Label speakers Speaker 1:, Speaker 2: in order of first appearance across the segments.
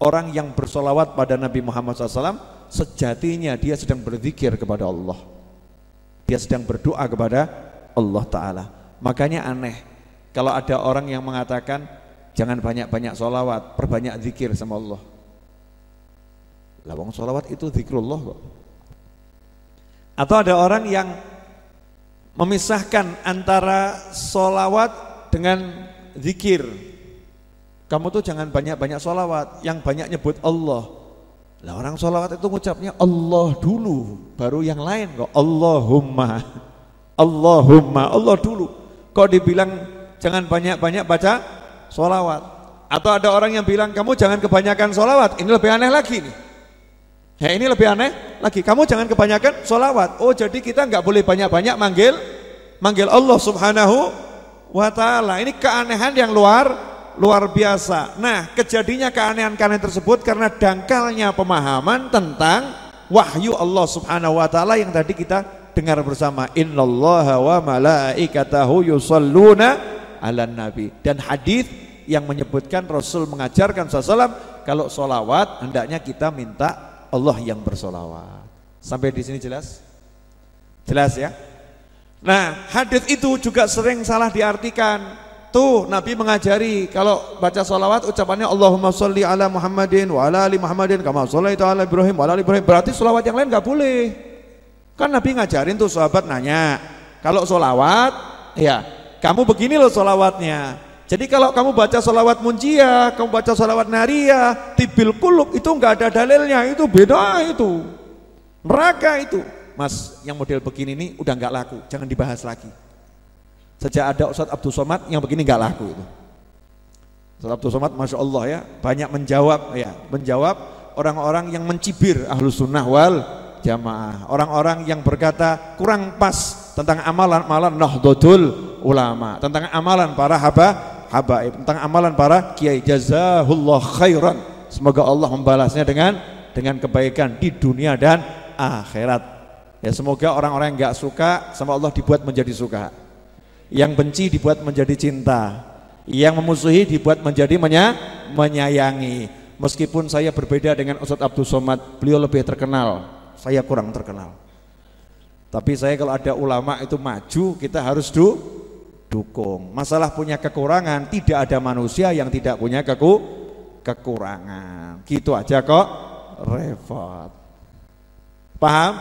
Speaker 1: Orang yang bersolawat pada Nabi Muhammad SAW sejatinya dia sedang berzikir kepada Allah. Dia sedang berdoa kepada Allah Ta'ala. Makanya aneh kalau ada orang yang mengatakan jangan banyak-banyak solawat, perbanyak zikir sama Allah. Lawang solawat itu zikrullah kok. Atau ada orang yang memisahkan antara solawat dengan zikir kamu tuh jangan banyak-banyak sholawat yang banyak nyebut Allah. Lah orang sholawat itu ngucapnya Allah dulu, baru yang lain kok Allahumma, Allahumma, Allah dulu. Kok dibilang jangan banyak-banyak baca sholawat Atau ada orang yang bilang kamu jangan kebanyakan sholawat ini lebih aneh lagi nih. Ya ini lebih aneh lagi, kamu jangan kebanyakan sholawat. Oh jadi kita nggak boleh banyak-banyak manggil, manggil Allah subhanahu wa ta'ala. Ini keanehan yang luar luar biasa. Nah, kejadinya keanehan-keanehan tersebut karena dangkalnya pemahaman tentang wahyu Allah Subhanahu wa taala yang tadi kita dengar bersama. Innallaha wa malaikatahu yusalluna 'alan nabi. Dan hadis yang menyebutkan Rasul mengajarkan SAW kalau solawat hendaknya kita minta Allah yang bersolawat. Sampai di sini jelas? Jelas ya? Nah, hadis itu juga sering salah diartikan. Tuh Nabi mengajari kalau baca solawat ucapannya Allahumma sholli ala Muhammadin wa ala ali Muhammadin kama sholaita ala Ibrahim wa ala ali Ibrahim. Berarti solawat yang lain nggak boleh. Kan Nabi ngajarin tuh sahabat nanya, kalau solawat ya kamu begini loh solawatnya. Jadi kalau kamu baca solawat muncia, kamu baca solawat naria, tibil kuluk itu nggak ada dalilnya, itu beda itu. Mereka itu. Mas, yang model begini ini udah nggak laku, jangan dibahas lagi. Sejak ada Ustadz Abdul Somad yang begini nggak laku itu. Ustadz Abdul Somad Masya Allah ya banyak menjawab ya menjawab orang-orang yang mencibir ahlu sunnah wal jamaah orang-orang yang berkata kurang pas tentang amalan-amalan nahdlatul ulama tentang amalan para haba habaib tentang amalan para kiai jazahullah khairan semoga Allah membalasnya dengan dengan kebaikan di dunia dan akhirat ya semoga orang-orang yang nggak suka sama Allah dibuat menjadi suka yang benci dibuat menjadi cinta. Yang memusuhi dibuat menjadi menya menyayangi. Meskipun saya berbeda dengan Ustadz Abdul Somad, beliau lebih terkenal, saya kurang terkenal. Tapi saya kalau ada ulama itu maju, kita harus du dukung. Masalah punya kekurangan, tidak ada manusia yang tidak punya keku kekurangan. Gitu aja kok, repot. Paham?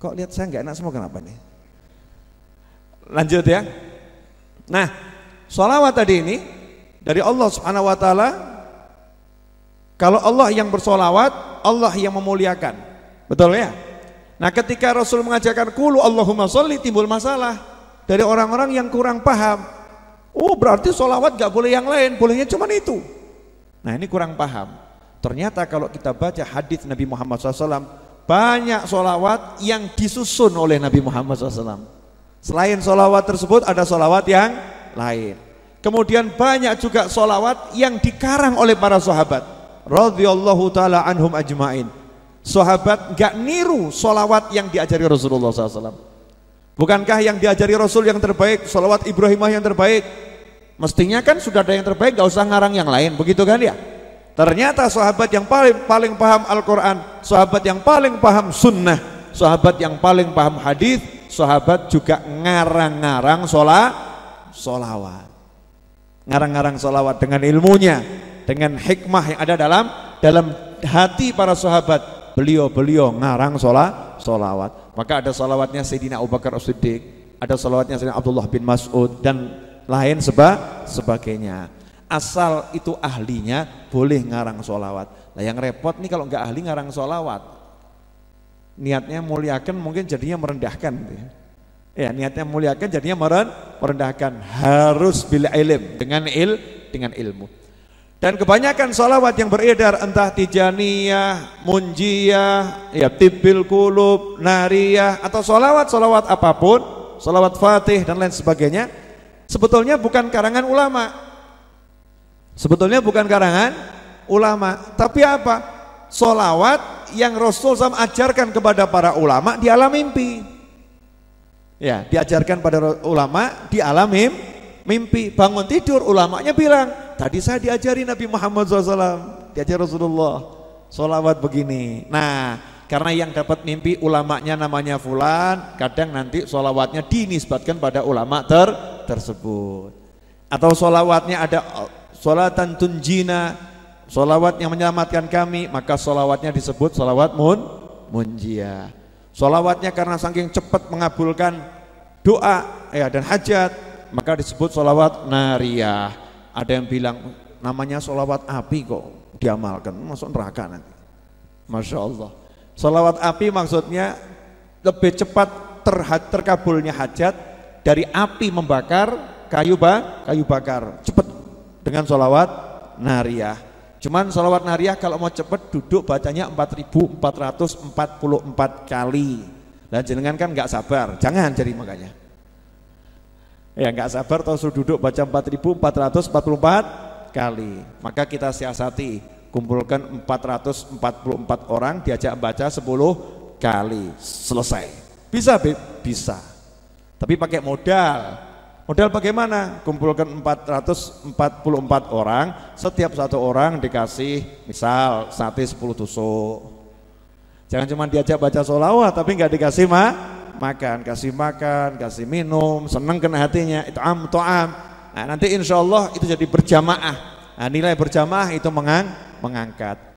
Speaker 1: Kok lihat saya nggak enak semua kenapa nih? Lanjut ya. Nah, sholawat tadi ini dari Allah Subhanahu wa taala kalau Allah yang bersolawat, Allah yang memuliakan. Betul ya? Nah, ketika Rasul mengajarkan kulu Allahumma sholli timbul masalah dari orang-orang yang kurang paham. Oh, berarti sholawat gak boleh yang lain, bolehnya cuma itu. Nah, ini kurang paham. Ternyata kalau kita baca hadis Nabi Muhammad SAW, banyak sholawat yang disusun oleh Nabi Muhammad SAW. Selain solawat tersebut ada solawat yang lain. Kemudian banyak juga solawat yang dikarang oleh para sahabat. radhiyallahu taala anhum ajmain. Sahabat gak niru solawat yang diajari Rasulullah SAW. Bukankah yang diajari Rasul yang terbaik, solawat Ibrahimah yang terbaik? Mestinya kan sudah ada yang terbaik, gak usah ngarang yang lain, begitu kan ya? Ternyata sahabat yang paling paling paham Al-Quran, sahabat yang paling paham sunnah, sahabat yang paling paham hadis, sahabat juga ngarang-ngarang sholat solawat ngarang-ngarang sholawat dengan ilmunya dengan hikmah yang ada dalam dalam hati para sahabat beliau-beliau ngarang sholat solawat maka ada sholawatnya Sayyidina Abu Bakar siddiq ada sholawatnya Sayyidina Abdullah bin Mas'ud dan lain seba sebagainya asal itu ahlinya boleh ngarang sholawat nah yang repot nih kalau nggak ahli ngarang sholawat niatnya muliakan mungkin jadinya merendahkan gitu ya. ya. niatnya muliakan jadinya meren, merendahkan harus bila ilim dengan il dengan ilmu dan kebanyakan sholawat yang beredar entah tijaniyah, munjiyah, ya tibil kulub, nariyah atau sholawat-sholawat apapun, sholawat fatih dan lain sebagainya sebetulnya bukan karangan ulama sebetulnya bukan karangan ulama tapi apa? solawat yang Rasul SAW ajarkan kepada para ulama di alam mimpi. Ya, diajarkan pada ulama di alam mimpi. Bangun tidur, ulamanya bilang, tadi saya diajari Nabi Muhammad SAW, diajar Rasulullah. Solawat begini. Nah, karena yang dapat mimpi ulamanya namanya fulan, kadang nanti solawatnya dinisbatkan pada ulama ter tersebut. Atau solawatnya ada solatan tunjina Solawat yang menyelamatkan kami, maka solawatnya disebut solawat mun, munjia. Solawatnya karena saking cepat mengabulkan doa ya, dan hajat, maka disebut solawat nariyah. Ada yang bilang namanya solawat api kok diamalkan, masuk neraka nanti. Masya Allah. Solawat api maksudnya lebih cepat terhad, terkabulnya hajat dari api membakar kayu, ba, kayu bakar. Cepat dengan solawat nariyah. Cuman sholawat nariah kalau mau cepet duduk bacanya 4444 kali. Dan jenengan kan nggak sabar, jangan jadi makanya. Ya nggak sabar terus duduk baca 4444 kali. Maka kita siasati, kumpulkan 444 orang diajak baca 10 kali, selesai. Bisa Beb? Bisa. Tapi pakai modal, Modal bagaimana? Kumpulkan 444 orang, setiap satu orang dikasih misal sate 10 tusuk. Jangan cuma diajak baca solawat tapi nggak dikasih ma makan, kasih makan, kasih minum, seneng kena hatinya, itu am to'am. Nah, nanti insya Allah itu jadi berjamaah. Nah, nilai berjamaah itu mengang mengangkat.